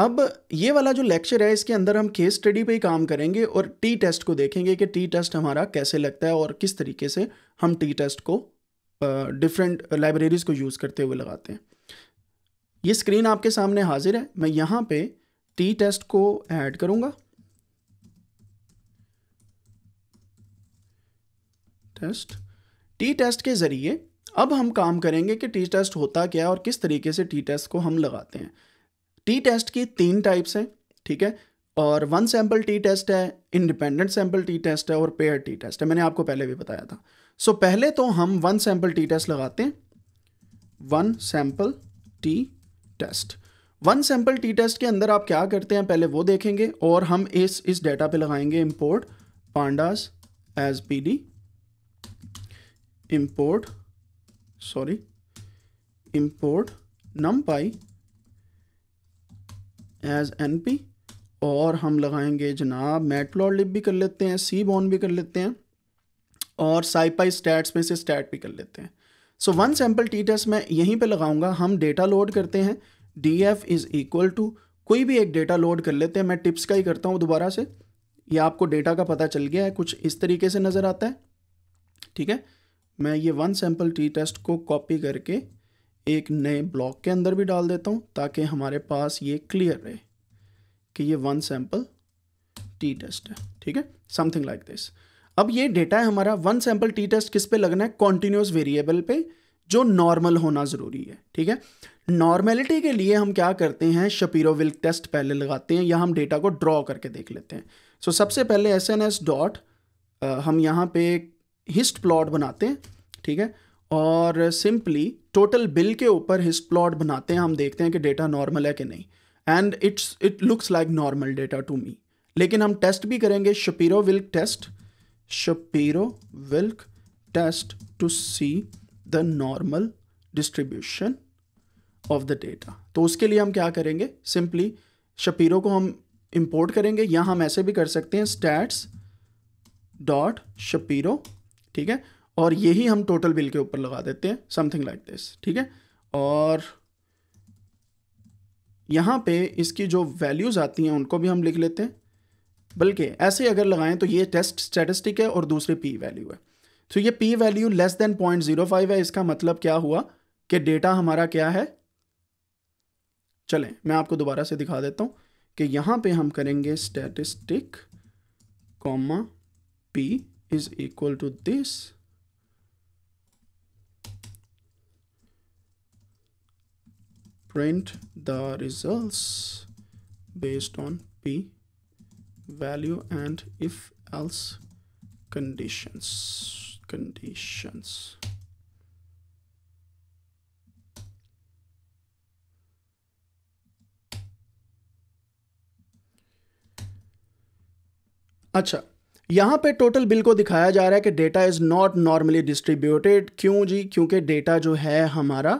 अब ये वाला जो लेक्चर है इसके अंदर हम केस स्टडी पे ही काम करेंगे और टी टेस्ट को देखेंगे कि टी टेस्ट हमारा कैसे लगता है और किस तरीके से हम टी टेस्ट को डिफरेंट लाइब्रेरीज़ को यूज़ करते हुए लगाते हैं ये स्क्रीन आपके सामने हाजिर है मैं यहाँ पे टी टेस्ट को ऐड करूँगा टेस्ट टी टेस्ट के ज़रिए अब हम काम करेंगे कि टी टेस्ट होता क्या है और किस तरीके से टी टेस्ट को हम लगाते हैं टी टेस्ट की तीन टाइप्स हैं ठीक है और वन सैम्पल टी टेस्ट है इंडिपेंडेंट सैम्पल टी टेस्ट है और पेयर टी टेस्ट है मैंने आपको पहले भी बताया था सो so, पहले तो हम वन सैम्पल टी टेस्ट लगाते हैं one sample T test one sample T test के अंदर आप क्या करते हैं पहले वो देखेंगे और हम इस इस डेटा पे लगाएंगे import pandas as P D sorry import numpy as N P और हम लगाएंगे जनाब लिप भी कर लेते हैं सी बॉन भी कर लेते हैं और साइपाई स्टैट्स में से स्टैट भी कर लेते हैं so one sample T test मैं यहीं पे लगाऊंगा हम डेटा लोड करते हैं D F is equal to कोई भी एक डेटा लोड कर लेते हैं मैं टिप्स का ही करता हूँ दोबारा से ये आपको डेटा का पता चल गया है कुछ इस तरीके से नज़र आता है ठीक है मैं ये वन सैम्पल टी टेस्ट को कॉपी करके एक नए ब्लॉक के अंदर भी डाल देता हूँ ताकि हमारे पास ये क्लियर रहे कि ये वन सैम्पल टी टेस्ट है ठीक है समथिंग लाइक दिस अब ये डेटा है हमारा वन सैम्पल टी टेस्ट किस पे लगना है कॉन्टीन्यूस वेरिएबल पे जो नॉर्मल होना ज़रूरी है ठीक है नॉर्मेलिटी के लिए हम क्या करते हैं शपीरो विल्क टेस्ट पहले लगाते हैं या हम डेटा को ड्रॉ करके देख लेते हैं सो so, सबसे पहले एस एन एस डॉट हम यहाँ पे हिस्ट प्लॉट बनाते हैं ठीक है और सिंपली टोटल बिल के ऊपर हिस्ट प्लॉट बनाते हैं हम देखते हैं कि डेटा नॉर्मल है कि नहीं and it's it looks like normal data to me लेकिन हम टेस्ट भी करेंगे Shapiro Wilk test Shapiro Wilk test to see the normal distribution of the data तो उसके लिए हम क्या करेंगे सिंपली शपीरो को हम इंपोर्ट करेंगे या हम ऐसे भी कर सकते हैं स्टैट्स डॉट शपीरो ठीक है और यही हम टोटल बिल के ऊपर लगा देते हैं समथिंग लाइक दिस ठीक है और यहाँ पे इसकी जो वैल्यूज़ आती हैं उनको भी हम लिख लेते हैं बल्कि ऐसे अगर लगाएं तो ये टेस्ट स्टेटिस्टिक है और दूसरी पी वैल्यू है तो ये P value less than point zero five है इसका मतलब क्या हुआ कि डेटा हमारा क्या है चलें मैं आपको दोबारा से दिखा देता हूँ कि यहाँ पे हम करेंगे statistic comma P is equal to this print the results based on p value and if else conditions conditions अच्छा यहाँ पे टोटल बिल को दिखाया जा रहा है कि data is not normally distributed क्यों जी क्योंकि डेटा जो है हमारा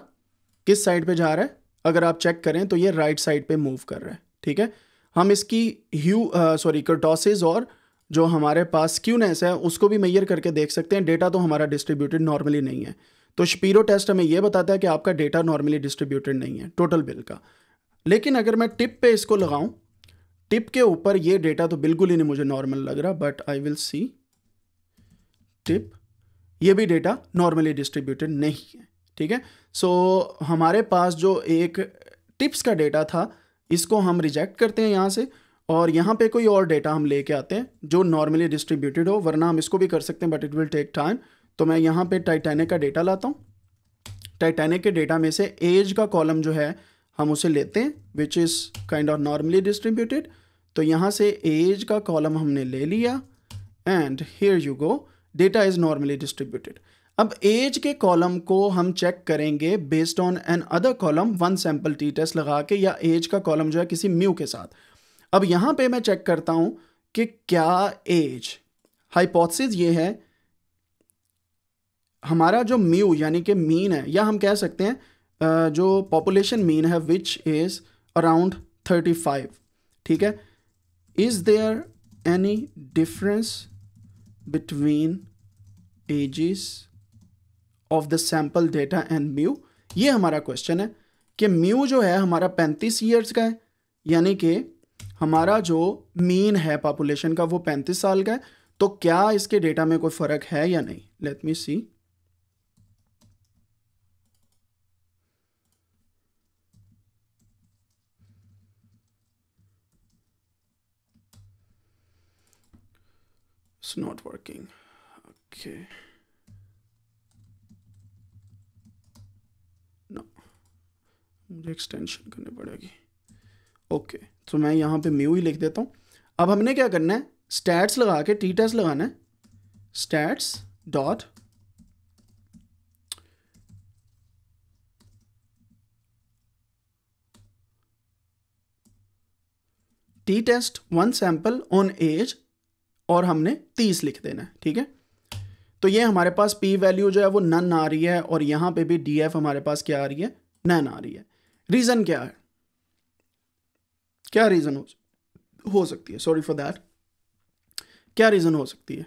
किस साइड पे जा रहा है अगर आप चेक करें तो ये राइट साइड पे मूव कर रहा है ठीक है हम इसकी ह्यू सॉरी कर्टोसिस और जो हमारे पास स्क्यूनेस है उसको भी मैयर करके देख सकते हैं डेटा तो हमारा डिस्ट्रीब्यूटेड नॉर्मली नहीं है तो शपीरो टेस्ट हमें यह बताता है कि आपका डेटा नॉर्मली डिस्ट्रीब्यूटेड नहीं है टोटल बिल का लेकिन अगर मैं टिप पे इसको लगाऊं टिप के ऊपर ये डेटा तो बिल्कुल ही नहीं मुझे नॉर्मल लग रहा but I will see tip ये भी डेटा नॉर्मली डिस्ट्रीब्यूटेड नहीं है ठीक है सो हमारे पास जो एक टिप्स का डेटा था इसको हम रिजेक्ट करते हैं यहाँ से और यहाँ पे कोई और डेटा हम लेके आते हैं जो नॉर्मली डिस्ट्रीब्यूटेड हो वरना हम इसको भी कर सकते हैं but it will take time तो मैं यहाँ पे टाइटैनिक का डेटा लाता हूँ टाइटैनिक के डेटा में से एज का कॉलम जो है हम उसे लेते हैं which is kind of normally distributed तो यहाँ से एज का कॉलम हमने ले लिया and here you go data is normally distributed अब एज के कॉलम को हम चेक करेंगे based on another column one sample T test लगा के या एज का कॉलम जो है किसी म्यू के साथ अब यहां पे मैं चेक करता हूं कि क्या एज हाइपोथेसिस ये है हमारा जो म्यू यानी कि मीन है या हम कह सकते हैं जो पॉपुलेशन मीन है which is around thirty five ठीक है is there any difference between ages of the sample data and mu ये हमारा क्वेश्चन है कि म्यू जो है हमारा पैंतीस ईयर्स का है यानी कि हमारा जो मीन है पॉपुलेशन का वो पैंतीस साल का है तो क्या इसके डेटा में कोई फ़र्क है या नहीं let me see it's not working okay मुझे एक्सटेंशन करनी पड़ेगी ओके तो मैं यहाँ पे म्यू ही लिख देता हूँ अब हमने क्या करना है स्टैट्स लगा के टी टेस्ट लगाना है stats dot T test one sample on age और हमने तीस लिख देना है ठीक है तो ये हमारे पास पी वैल्यू जो है वो नन आ रही है और यहाँ पे भी डी हमारे पास क्या आ रही है नन आ रही है रीज़न क्या है क्या रीज़न हो हो सकती है सॉरी फॉर दैट क्या रीज़न हो सकती है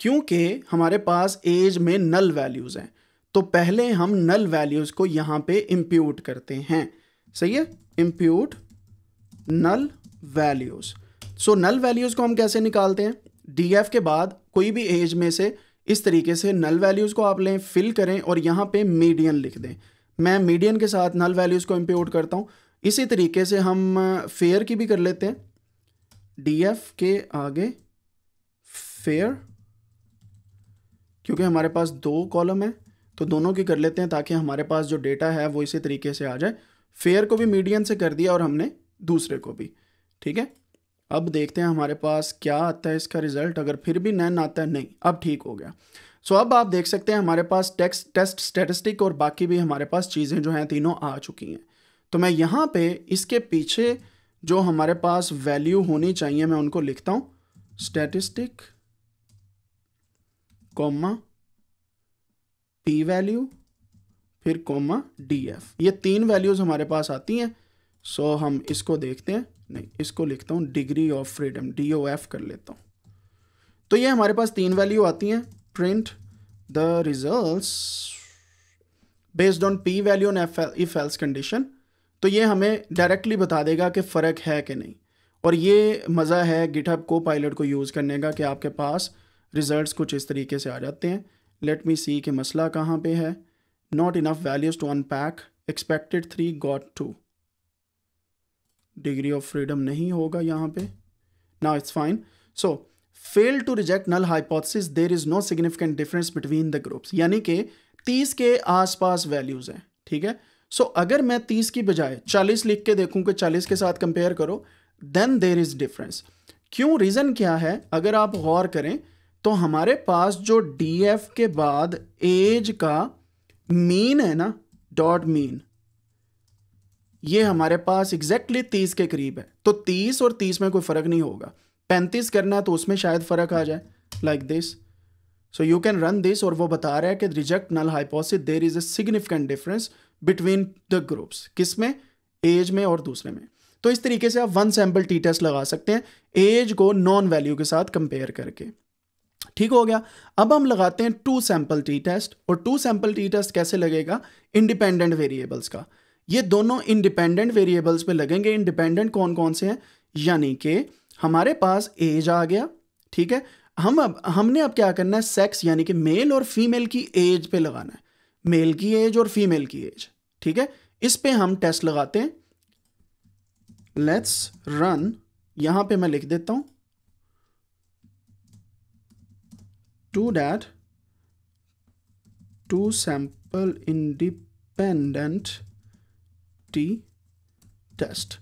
क्योंकि हमारे पास एज में नल वैल्यूज़ हैं तो पहले हम नल वैल्यूज़ को यहां पे इम्प्यूट करते हैं सही है impute null values so null values को हम कैसे निकालते हैं डीएफ के बाद कोई भी एज में से इस तरीके से नल वैल्यूज़ को आप लें फिल करें और यहाँ पे मीडियन लिख दें मैं मीडियन के साथ नल वैल्यूज़ को इम्प्योट करता हूँ इसी तरीके से हम फेयर की भी कर लेते हैं डी एफ के आगे फेयर क्योंकि हमारे पास दो कॉलम है तो दोनों की कर लेते हैं ताकि हमारे पास जो डेटा है वो इसी तरीके से आ जाए फेयर को भी मीडियन से कर दिया और हमने दूसरे को भी ठीक है अब देखते हैं हमारे पास क्या आता है इसका रिजल्ट अगर फिर भी नैन आता है नहीं अब ठीक हो गया सो अब आप देख सकते हैं हमारे पास टेक्स टेस्ट स्टेटिस्टिक और बाकी भी हमारे पास चीज़ें जो हैं तीनों आ चुकी हैं तो मैं यहाँ पे इसके पीछे जो हमारे पास वैल्यू होनी चाहिए मैं उनको लिखता हूँ स्टेटिस्टिक कॉमा पी वैल्यू फिर कॉमा डी एफ ये तीन वैल्यूज़ हमारे पास आती हैं सो हम इसको देखते हैं नहीं इसको लिखता हूँ degree of freedom D O F कर लेता हूँ तो ये हमारे पास तीन वैल्यू आती हैं print the results based on P value on if else condition तो ये हमें डायरेक्टली बता देगा कि फ़र्क है कि नहीं और ये मज़ा है गिटहब को पायलट को यूज़ करने का कि आपके पास रिज़ल्ट कुछ इस तरीके से आ जाते हैं लेट मी सी कि मसला कहाँ पे है not enough values to unpack expected three got two degree of freedom नहीं होगा यहां पे now it's fine so fail to reject null hypothesis there is no significant difference between the groups यानी कि तीस के आसपास वैल्यूज हैं ठीक है सो so, अगर मैं तीस की बजाय चालीस लिख के देखूं कि चालीस के साथ कंपेयर करो देन देर इज डिफरेंस क्यों रीज़न क्या है अगर आप गौर करें तो हमारे पास जो डी एफ के बाद एज का मीन है ना डॉट मीन ये हमारे पास एग्जैक्टली तीस के करीब है तो तीस और तीस में कोई फ़र्क नहीं होगा पैंतीस करना है तो उसमें शायद फ़र्क आ जाए like this so you can run this और वो बता रहा है कि reject null hypothesis there is a significant difference between the groups किस में एज में और दूसरे में तो इस तरीके से आप वन सैम्पल टी टेस्ट लगा सकते हैं एज को नॉन वैल्यू के साथ कंपेयर करके ठीक हो गया अब हम लगाते हैं टू सैंपल टी टेस्ट और टू सैंपल टी टेस्ट कैसे लगेगा इंडिपेंडेंट वेरिएबल्स का ये दोनों इंडिपेंडेंट वेरिएबल्स पे लगेंगे इंडिपेंडेंट कौन कौन से हैं यानी कि हमारे पास एज आ गया ठीक है हम अब हमने अब क्या करना है सेक्स यानी कि मेल और फीमेल की एज पे लगाना है मेल की एज और फीमेल की एज ठीक है इस पे हम टेस्ट लगाते हैं लेट्स रन यहां पे मैं लिख देता हूं to that two sample independent T test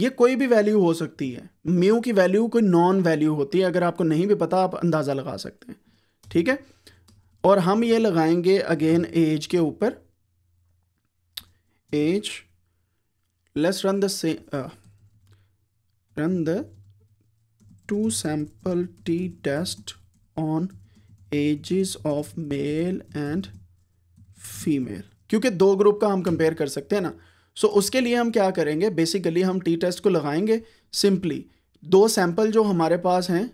ये कोई भी वैल्यू हो सकती है म्यू की वैल्यू कोई नॉन वैल्यू होती है अगर आपको नहीं भी पता आप अंदाज़ा लगा सकते हैं ठीक है और हम ये लगाएंगे अगेन एज के ऊपर एज लेस रन द से run the two sample T test on ages of male and female क्योंकि दो ग्रुप का हम कंपेयर कर सकते हैं ना सो so, उसके लिए हम क्या करेंगे बेसिकली हम टी टेस्ट को लगाएंगे सिंपली दो सैंपल जो हमारे पास हैं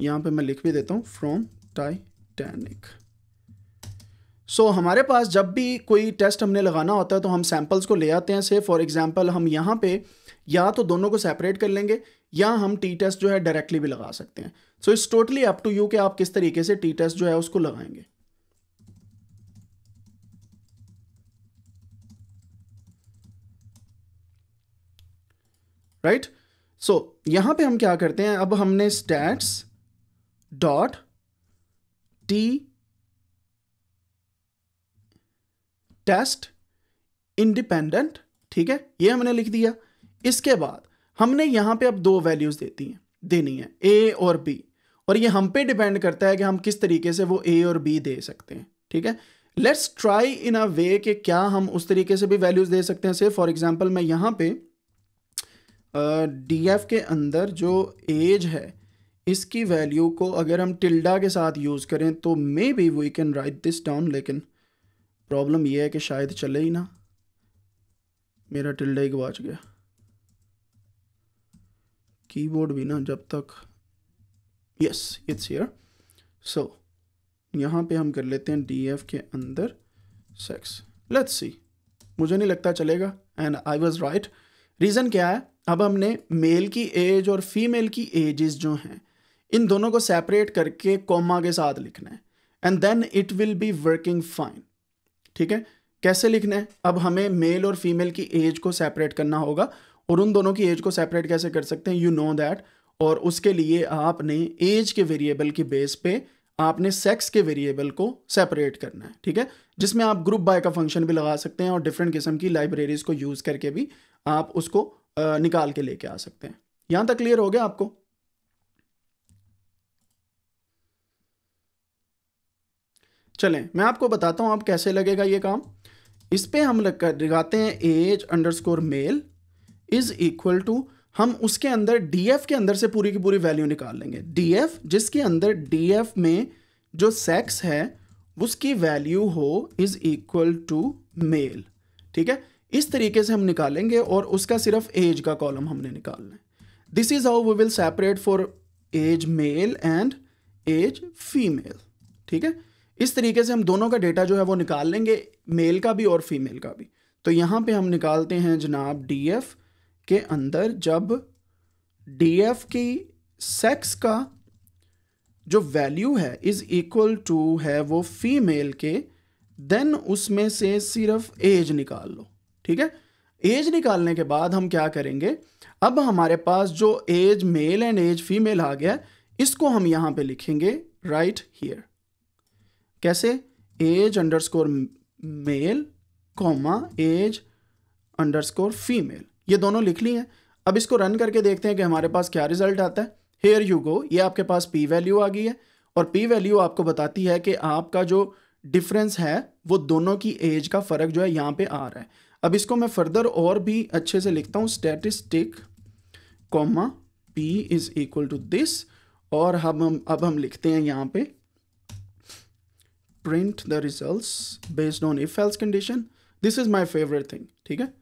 यहाँ पे मैं लिख भी देता हूँ फ्रॉम टाइटैनिक सो हमारे पास जब भी कोई टेस्ट हमने लगाना होता है तो हम सैंपल्स को ले आते हैं से फॉर एग्जांपल हम यहां पे या तो दोनों को सेपरेट कर लेंगे या हम टी टेस्ट जो है डायरेक्टली भी लगा सकते हैं so it's totally up to you कि आप किस तरीके से टी टेस्ट जो है उसको लगाएंगे राइट right? सो so, यहां पे हम क्या करते हैं अब हमने stats dot T test independent ठीक है ये हमने लिख दिया इसके बाद हमने यहां पे अब दो वैल्यूज देती हैं देनी है ए और बी और ये हम पे डिपेंड करता है कि हम किस तरीके से वो ए और बी दे सकते हैं ठीक है लेट्स ट्राई इन अ वे कि क्या हम उस तरीके से भी वैल्यूज़ दे सकते हैं से फॉर एग्जांपल मैं यहाँ पे डी uh, एफ के अंदर जो एज है इसकी वैल्यू को अगर हम टिल्डा के साथ यूज़ करें तो maybe we can write this down लेकिन प्रॉब्लम ये है कि शायद चले ही ना मेरा टिल्डा ही गवाच गया कीबोर्ड भी ना जब तक यस इट्स हेयर सो यहाँ पे हम कर लेते हैं डी एफ के अंदर सेक्स लेट्स सी मुझे नहीं लगता चलेगा and I was right reason क्या है अब हमने मेल की एज और फीमेल की एजेस जो हैं इन दोनों को सेपरेट करके कॉमा के साथ लिखना है and then it will be working fine ठीक है कैसे लिखना है अब हमें मेल और फीमेल की एज को सेपरेट करना होगा और उन दोनों की एज को सेपरेट कैसे कर सकते हैं यू नो दैट और उसके लिए आपने एज के वेरिएबल के बेस पे आपने सेक्स के वेरिएबल को सेपरेट करना है ठीक है जिसमें आप ग्रुप बाय का फंक्शन भी लगा सकते हैं और डिफरेंट किस्म की लाइब्रेरीज को यूज़ करके भी आप उसको निकाल के लेके आ सकते हैं यहां तक क्लियर हो गया आपको चलें मैं आपको बताता हूं आप कैसे लगेगा ये काम इस पर हम लगाते हैं age underscore male is equal to हम उसके अंदर डीएफ के अंदर से पूरी की पूरी वैल्यू निकाल लेंगे डीएफ जिसके अंदर डीएफ में जो सेक्स है उसकी वैल्यू हो इज इक्वल टू मेल ठीक है इस तरीके से हम निकालेंगे और उसका सिर्फ एज का कॉलम हमने निकालना है this is how we will separate for age male and age female ठीक है इस तरीके से हम दोनों का डेटा जो है वो निकाल लेंगे मेल का भी और फीमेल का भी तो यहाँ पे हम निकालते हैं जनाब डी एफ़ के अंदर जब डीएफ की सेक्स का जो वैल्यू है इज़ इक्वल टू है वो फीमेल के देन उसमें से सिर्फ एज निकाल लो ठीक है एज निकालने के बाद हम क्या करेंगे अब हमारे पास जो age male and age female आ गया इसको हम यहां पे लिखेंगे राइट right हियर कैसे age underscore male comma age underscore female ये दोनों लिख ली हैं अब इसको रन करके देखते हैं कि हमारे पास क्या रिजल्ट आता है हेयर यू गो ये आपके पास पी वैल्यू आ गई है और पी वैल्यू आपको बताती है कि आपका जो डिफरेंस है वो दोनों की एज का फ़र्क जो है यहाँ पे आ रहा है अब इसको मैं फर्दर और भी अच्छे से लिखता हूँ statistic comma P is equal to this और हम हम अब हम लिखते हैं यहाँ पे print the results based on if else condition this is my favourite thing ठीक है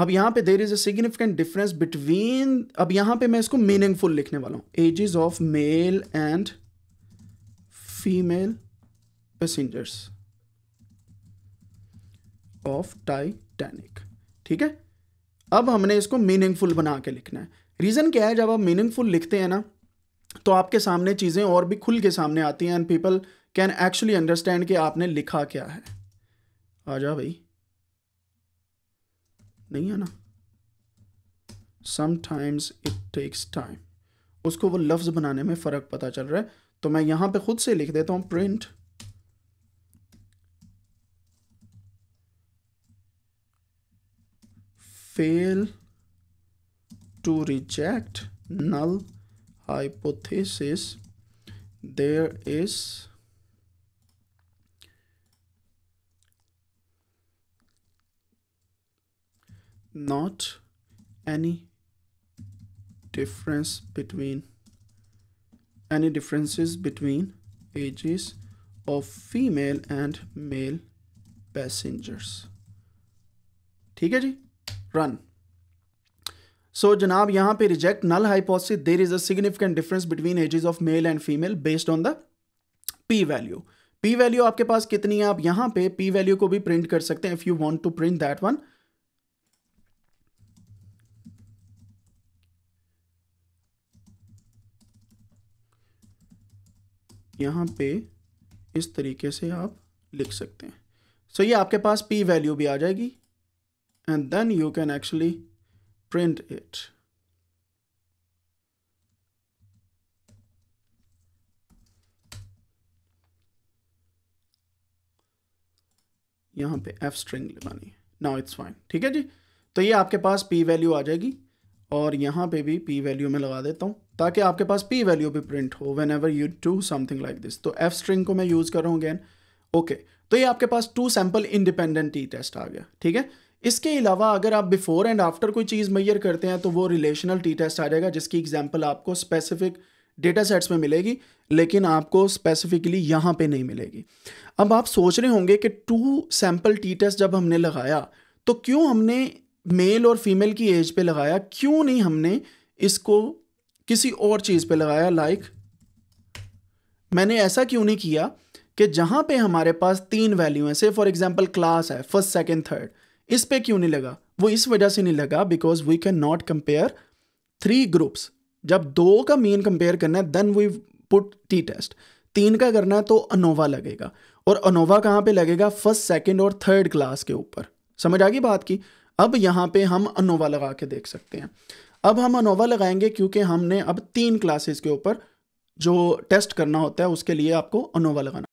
अब यहाँ पे there is a significant difference between अब यहां पे मैं इसको मीनिंगफुल लिखने वाला हूं ages of male and female passengers of Titanic ठीक है अब हमने इसको मीनिंगफुल बना के लिखना है रीज़न क्या है जब आप मीनिंगफुल लिखते हैं ना तो आपके सामने चीज़ें और भी खुल के सामने आती हैं and people can actually understand कि आपने लिखा क्या है आ जा भाई नहीं है ना समटाइम्स इट टेक्स टाइम उसको वो लफ्ज़ बनाने में फ़र्क पता चल रहा है तो मैं यहां पे खुद से लिख देता हूं print fail to reject null hypothesis there is not any difference between any differences between ages of female and male passengers ठीक है जी रन सो so, जनाब यहाँ पे reject null hypothesis there is a significant difference between ages of male and female based on the p value p value आपके पास कितनी है आप यहाँ पे पी वैल्यू को भी प्रिंट कर सकते हैं if you want to print that one यहाँ पे इस तरीके से आप लिख सकते हैं सो so, ये आपके पास पी वैल्यू भी आ जाएगी and then you can actually print it यहाँ पे एफ स्ट्रिंग लगानी है नाउ इट्स फाइन ठीक है जी तो ये आपके पास पी वैल्यू आ जाएगी और यहाँ पे भी पी वैल्यू में लगा देता हूँ ताकि आपके पास पी वैल्यू भी प्रिंट हो whenever you do something like this तो एफ स्ट्रिंग को मैं यूज़ कर रहा हूँ अगेन ओके तो ये आपके पास two sample independent T test आ गया ठीक है इसके अलावा अगर आप बिफोर एंड आफ्टर कोई चीज़ मैयर करते हैं तो वो रिलेशनल टी टेस्ट आ जाएगा जिसकी एग्जाम्पल आपको स्पेसिफिक डेटा सेट्स में मिलेगी लेकिन आपको स्पेसिफिकली यहाँ पे नहीं मिलेगी अब आप सोच रहे होंगे कि टू सैम्पल टी टेस्ट जब हमने लगाया तो क्यों हमने मेल और फीमेल की एज पे लगाया क्यों नहीं हमने इसको किसी और चीज़ पे लगाया लाइक मैंने ऐसा क्यों नहीं किया कि जहाँ पे हमारे पास तीन वैल्यू हैं से फॉर एग्जांपल क्लास है फर्स्ट सेकंड थर्ड इस पे क्यों नहीं लगा वो इस वजह से नहीं लगा because we can not compare three groups जब दो का मीन कंपेयर करना है then we put t test तीन का करना है तो अनोवा लगेगा और अनोवा कहाँ पे लगेगा फर्स्ट सेकंड और थर्ड क्लास के ऊपर समझ आ गई बात की अब यहाँ पे हम अनोवा लगा के देख सकते हैं अब हम अनोवा लगाएंगे क्योंकि हमने अब तीन क्लासेस के ऊपर जो टेस्ट करना होता है उसके लिए आपको अनोवा लगाना